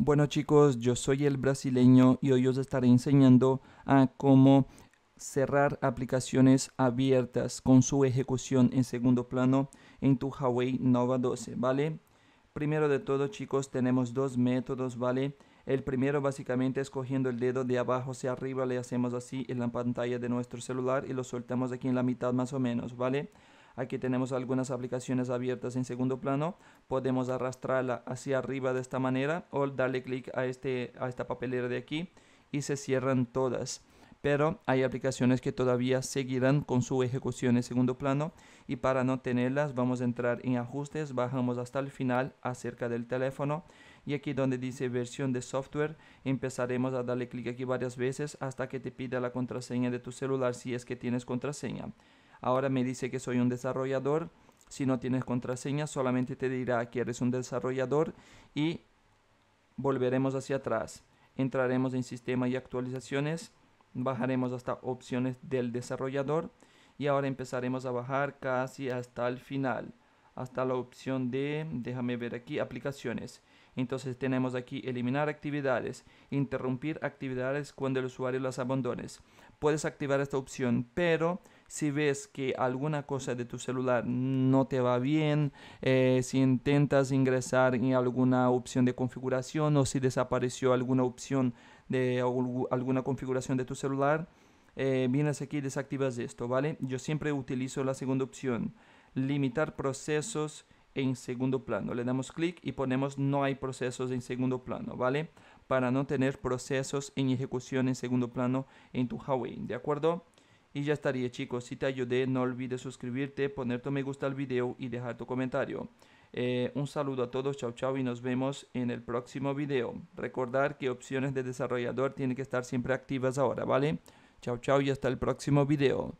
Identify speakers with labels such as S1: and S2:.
S1: Bueno chicos, yo soy el brasileño y hoy os estaré enseñando a cómo cerrar aplicaciones abiertas con su ejecución en segundo plano en tu Huawei Nova 12, ¿vale? Primero de todo chicos tenemos dos métodos, ¿vale? El primero básicamente es cogiendo el dedo de abajo hacia arriba, le hacemos así en la pantalla de nuestro celular y lo soltamos aquí en la mitad más o menos, ¿vale? vale Aquí tenemos algunas aplicaciones abiertas en segundo plano. Podemos arrastrarla hacia arriba de esta manera o darle clic a, este, a esta papelera de aquí y se cierran todas pero hay aplicaciones que todavía seguirán con su ejecución en segundo plano y para no tenerlas vamos a entrar en ajustes, bajamos hasta el final acerca del teléfono y aquí donde dice versión de software empezaremos a darle clic aquí varias veces hasta que te pida la contraseña de tu celular si es que tienes contraseña. Ahora me dice que soy un desarrollador. Si no tienes contraseña, solamente te dirá que eres un desarrollador y volveremos hacia atrás. Entraremos en sistema y actualizaciones, bajaremos hasta opciones del desarrollador y ahora empezaremos a bajar casi hasta el final, hasta la opción de, déjame ver aquí, aplicaciones. Entonces tenemos aquí eliminar actividades, interrumpir actividades cuando el usuario las abandones. Puedes activar esta opción, pero si ves que alguna cosa de tu celular no te va bien, eh, si intentas ingresar en alguna opción de configuración o si desapareció alguna opción de alguna configuración de tu celular, eh, vienes aquí y desactivas esto, ¿vale? Yo siempre utilizo la segunda opción, limitar procesos en segundo plano. Le damos clic y ponemos no hay procesos en segundo plano, ¿vale? Para no tener procesos en ejecución en segundo plano en tu Huawei, ¿de acuerdo? Y ya estaría chicos, si te ayudé no olvides suscribirte, poner tu me gusta al video y dejar tu comentario. Eh, un saludo a todos, chao chao y nos vemos en el próximo video. Recordar que opciones de desarrollador tienen que estar siempre activas ahora, ¿vale? Chao chao y hasta el próximo video.